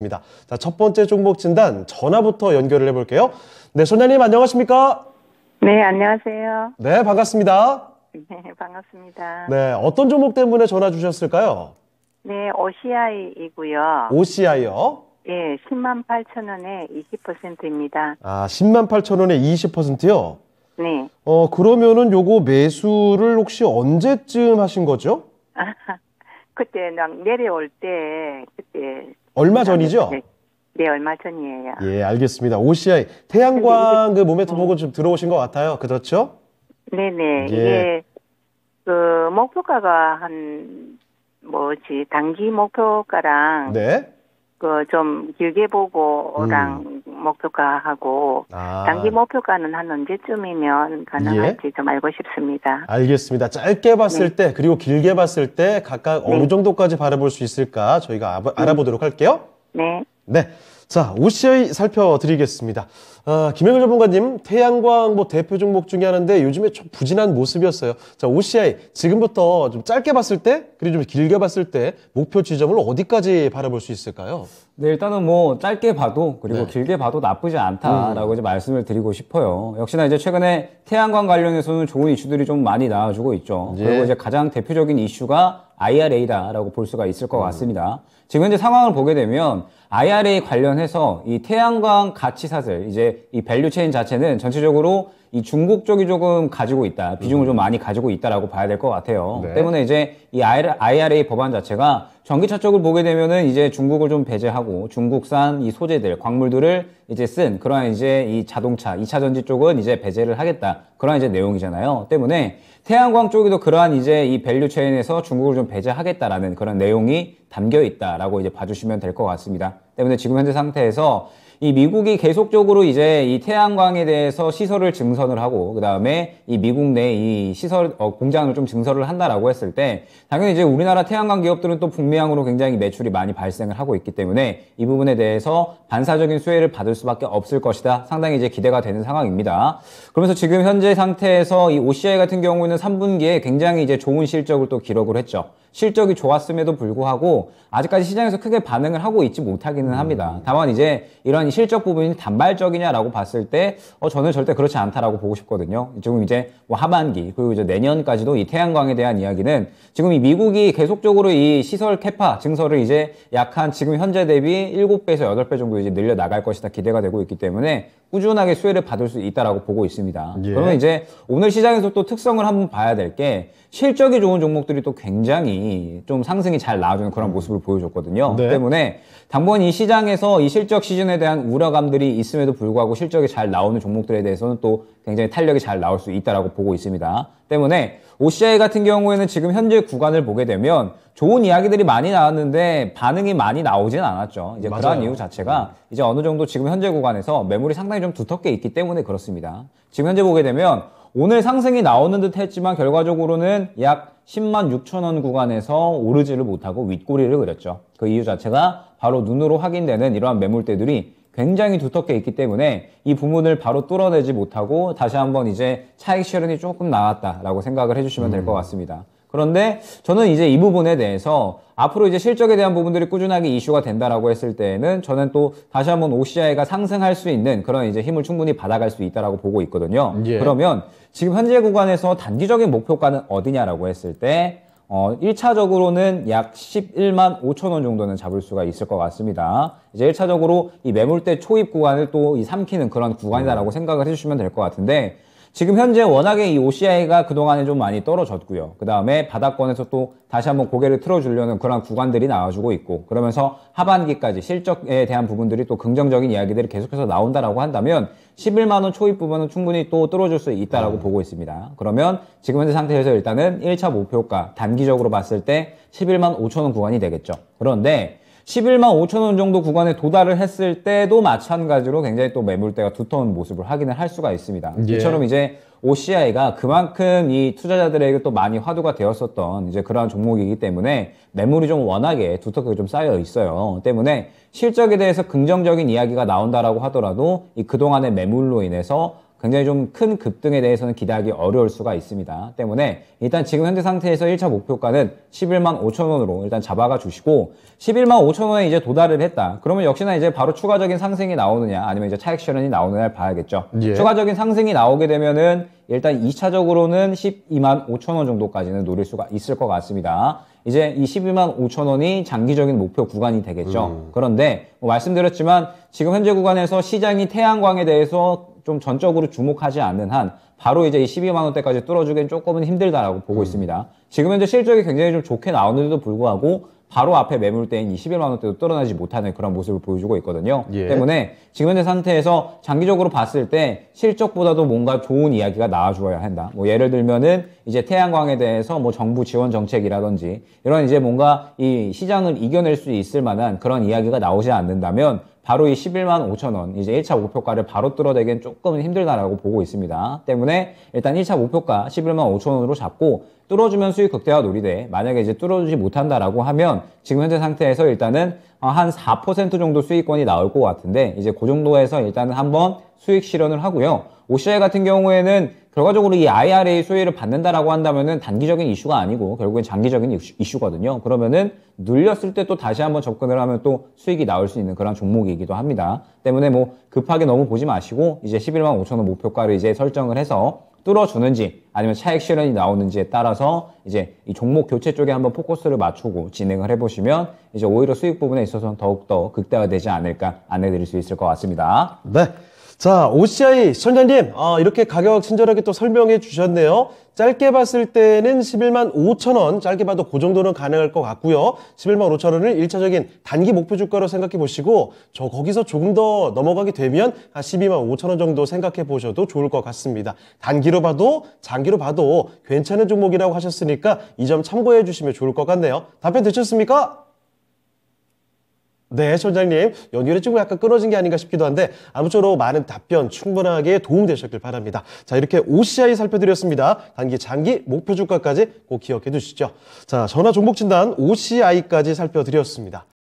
입니다. 자, 첫 번째 종목 진단 전화부터 연결을 해볼게요. 네, 소녀님 안녕하십니까? 네, 안녕하세요. 네, 반갑습니다. 네, 반갑습니다. 네, 어떤 종목 때문에 전화 주셨을까요? 네, OCI이고요. OCI요? 예, 10만 8천 원에 20%입니다. 아, 10만 8천 원에 20%요? 네. 어, 그러면은 요거 매수를 혹시 언제쯤 하신 거죠? 그때 막 내려올 때 그때 얼마 전이죠? 네. 얼마 전이에요. 예, 알겠습니다. OCI 태양광 그 모멘트 보고 좀 들어오신 것 같아요. 그렇죠? 네네. 예. 이게 그 목표가가 한 뭐지 단기 목표가랑 네. 그좀 길게 보고랑 음. 목표가하고 아. 장기 목표가는 한 언제쯤이면 가능할지 예? 좀 알고 싶습니다. 알겠습니다. 짧게 봤을 네. 때 그리고 길게 봤을 때 각각 네. 어느 정도까지 바라볼 수 있을까 저희가 네. 알아보도록 할게요. 네. 네. 자, 우 c 의 살펴드리겠습니다. 아, 김영일 전문가님, 태양광 뭐 대표 종목 중에 하는데 요즘에 좀 부진한 모습이었어요. 자, OCI 지금부터 좀 짧게 봤을 때, 그리고 좀 길게 봤을 때 목표 지점을 어디까지 바라볼 수 있을까요? 네, 일단은 뭐 짧게 봐도 그리고 네. 길게 봐도 나쁘지 않다라고 음. 이제 말씀을 드리고 싶어요. 역시나 이제 최근에 태양광 관련해서는 좋은 이슈들이 좀 많이 나와주고 있죠. 예. 그리고 이제 가장 대표적인 이슈가 IRA다라고 볼 수가 있을 것 음. 같습니다. 지금 현재 상황을 보게 되면 IRA 관련해서 이 태양광 가치사슬 이제 이 밸류 체인 자체는 전체적으로 이 중국 쪽이 조금 가지고 있다. 비중을 좀 음. 많이 가지고 있다라고 봐야 될 것 같아요. 네. 때문에 이제 이 IRA 법안 자체가 전기차 쪽을 보게 되면은 이제 중국을 좀 배제하고 중국산 이 소재들, 광물들을 이제 쓴 그러한 이제 이 자동차, 2차 전지 쪽은 이제 배제를 하겠다. 그러한 이제 내용이잖아요. 때문에 태양광 쪽에도 그러한 이제 이 밸류 체인에서 중국을 좀 배제하겠다라는 그런 내용이 담겨 있다라고 이제 봐주시면 될 것 같습니다. 때문에 지금 현재 상태에서 이 미국이 계속적으로 이제 이 태양광에 대해서 시설을 증설을 하고 그다음에 이 미국 내 이 시설 어, 공장을 좀 증설을 한다라고 했을 때 당연히 이제 우리나라 태양광 기업들은 또 북미향으로 굉장히 매출이 많이 발생을 하고 있기 때문에 이 부분에 대해서 반사적인 수혜를 받을 수밖에 없을 것이다. 상당히 이제 기대가 되는 상황입니다. 그러면서 지금 현재 상태에서 이 OCI 같은 경우는 3분기에 굉장히 이제 좋은 실적을 또 기록을 했죠. 실적이 좋았음에도 불구하고 아직까지 시장에서 크게 반응을 하고 있지 못하기는 합니다. 음. 다만 이제 이런 실적 부분이 단발적이냐라고 봤을 때 어, 저는 절대 그렇지 않다라고 보고 싶거든요. 지금 이제 뭐 하반기 그리고 이제 내년까지도 이 태양광에 대한 이야기는 지금 이 미국이 계속적으로 이 시설 캐파 증설을 이제 약한 지금 현재 대비 7배에서 8배 정도 이제 늘려 나갈 것이다 기대가 되고 있기 때문에 꾸준하게 수혜를 받을 수 있다라고 보고 있습니다. 예. 그러면 이제 오늘 시장에서 또 특성을 한번 봐야 될 게 실적이 좋은 종목들이 또 굉장히 좀 상승이 잘 나와주는 그런 모습을 보여줬거든요. 네. 때문에 당번 이 시장에서 이 실적 시즌에 대한 우려감들이 있음에도 불구하고 실적이 잘 나오는 종목들에 대해서는 또 굉장히 탄력이 잘 나올 수 있다라고 보고 있습니다. 때문에 OCI 같은 경우에는 지금 현재 구간을 보게 되면 좋은 이야기들이 많이 나왔는데 반응이 많이 나오진 않았죠. 이제 맞아요. 그러한 이유 자체가 이제 어느 정도 지금 현재 구간에서 매물이 상당히 좀 두텁게 있기 때문에 그렇습니다. 지금 현재 보게 되면 오늘 상승이 나오는 듯 했지만 결과적으로는 약 10만 6천 원 구간에서 오르지를 못하고 윗꼬리를 그렸죠. 그 이유 자체가 바로 눈으로 확인되는 이러한 매물대들이 굉장히 두텁게 있기 때문에 이 부분을 바로 뚫어내지 못하고 다시 한번 이제 차익 실현이 조금 나왔다라고 생각을 해주시면 될것 음. 같습니다. 그런데 저는 이제 이 부분에 대해서 앞으로 이제 실적에 대한 부분들이 꾸준하게 이슈가 된다라고 했을 때에는 저는 또 다시 한번 OCI가 상승할 수 있는 그런 이제 힘을 충분히 받아갈 수 있다라고 보고 있거든요. 예. 그러면 지금 현재 구간에서 단기적인 목표가는 어디냐라고 했을 때 어, 1차적으로는 약 11만 5천 원 정도는 잡을 수가 있을 것 같습니다. 이제 1차적으로 이 매물대 초입 구간을 또 이 삼키는 그런 구간이다라고 음. 생각을 해주시면 될 것 같은데 지금 현재 워낙에 이 OCI가 그동안에 좀 많이 떨어졌고요. 그 다음에 바닥권에서 또 다시 한번 고개를 틀어주려는 그런 구간들이 나와주고 있고 그러면서 하반기까지 실적에 대한 부분들이 또 긍정적인 이야기들이 계속해서 나온다라고 한다면 11만원 초입 부분은 충분히 또 떨어질 수 있다라고 음. 보고 있습니다. 그러면 지금 현재 상태에서 일단은 1차 목표가 단기적으로 봤을 때 11만 5천원 구간이 되겠죠. 그런데 11만 5천 원 정도 구간에 도달을 했을 때도 마찬가지로 굉장히 또 매물대가 두터운 모습을 확인을 할 수가 있습니다. 예. 이처럼 이제 OCI가 그만큼 이 투자자들에게 또 많이 화두가 되었었던 이제 그러한 종목이기 때문에 매물이 좀 워낙에 두텁게 좀 쌓여 있어요. 때문에 실적에 대해서 긍정적인 이야기가 나온다라고 하더라도 이 그동안의 매물로 인해서 굉장히 좀 큰 급등에 대해서는 기대하기 어려울 수가 있습니다. 때문에 일단 지금 현재 상태에서 1차 목표가는 11만 5천원으로 일단 잡아가 주시고 11만 5천원에 이제 도달을 했다. 그러면 역시나 이제 바로 추가적인 상승이 나오느냐 아니면 이제 차익 실현이 나오느냐를 봐야겠죠. 예. 추가적인 상승이 나오게 되면은 일단 2차적으로는 12만 5천원 정도까지는 노릴 수가 있을 것 같습니다. 이제 이 12만 5천 원이 장기적인 목표 구간이 되겠죠. 음. 그런데 뭐 말씀드렸지만 지금 현재 구간에서 시장이 태양광에 대해서 좀 전적으로 주목하지 않는 한 바로 이제 이 12만 원대까지 뚫어주기엔 조금은 힘들다라고 보고 음. 있습니다. 지금 현재 실적이 굉장히 좀 좋게 나오는데도 불구하고 바로 앞에 매물대인 21만 원대도 떨어나지 못하는 그런 모습을 보여주고 있거든요. 예. 때문에 지금 현재 상태에서 장기적으로 봤을 때 실적보다도 뭔가 좋은 이야기가 나와줘야 한다. 뭐 예를 들면은 이제 태양광에 대해서 뭐 정부 지원 정책이라든지 이런 이제 뭔가 이 시장을 이겨낼 수 있을 만한 그런 이야기가 나오지 않는다면 바로 이 11만 5천 원, 이제 1차 목표가를 바로 뚫어대기엔 조금 힘들다라고 보고 있습니다. 때문에 일단 1차 목표가 11만 5천 원으로 잡고 뚫어주면 수익 극대화 놀이돼. 만약에 이제 뚫어주지 못한다라고 하면 지금 현재 상태에서 일단은 한 4% 정도 수익권이 나올 것 같은데 이제 그 정도에서 일단은 한번 수익 실현을 하고요. o c 아 같은 경우에는 결과적으로 이 IRA 수혜를 받는다라고 한다면은 단기적인 이슈가 아니고 결국엔 장기적인 이슈, 이슈거든요. 그러면은 눌렸을 때 또 다시 한번 접근을 하면 또 수익이 나올 수 있는 그런 종목이기도 합니다. 때문에 뭐 급하게 너무 보지 마시고 이제 11만 5천 원 목표가를 이제 설정을 해서 뚫어주는지 아니면 차익 실현이 나오는지에 따라서 이제 이 종목 교체 쪽에 한번 포커스를 맞추고 진행을 해보시면 이제 오히려 수익 부분에 있어서는 더욱더 극대화되지 않을까 안내드릴 수 있을 것 같습니다. 네. 자, OCI 선장님, 아, 이렇게 가격 친절하게 또 설명해 주셨네요. 짧게 봤을 때는 11만 5천 원, 짧게 봐도 그 정도는 가능할 것 같고요. 11만 5천 원을 1차적인 단기 목표 주가로 생각해 보시고, 저 거기서 조금 더 넘어가게 되면 한 12만 5천 원 정도 생각해 보셔도 좋을 것 같습니다. 단기로 봐도, 장기로 봐도 괜찮은 종목이라고 하셨으니까 이 점 참고해 주시면 좋을 것 같네요. 답변 되셨습니까? 네, 전장님. 연휴를 조금 약간 끊어진 게 아닌가 싶기도 한데 아무쪼록 많은 답변 충분하게 도움되셨길 바랍니다. 자, 이렇게 OCI 살펴드렸습니다. 단기, 장기, 목표 주가까지 꼭 기억해 두시죠. 자, 전화 종목 진단 OCI까지 살펴드렸습니다.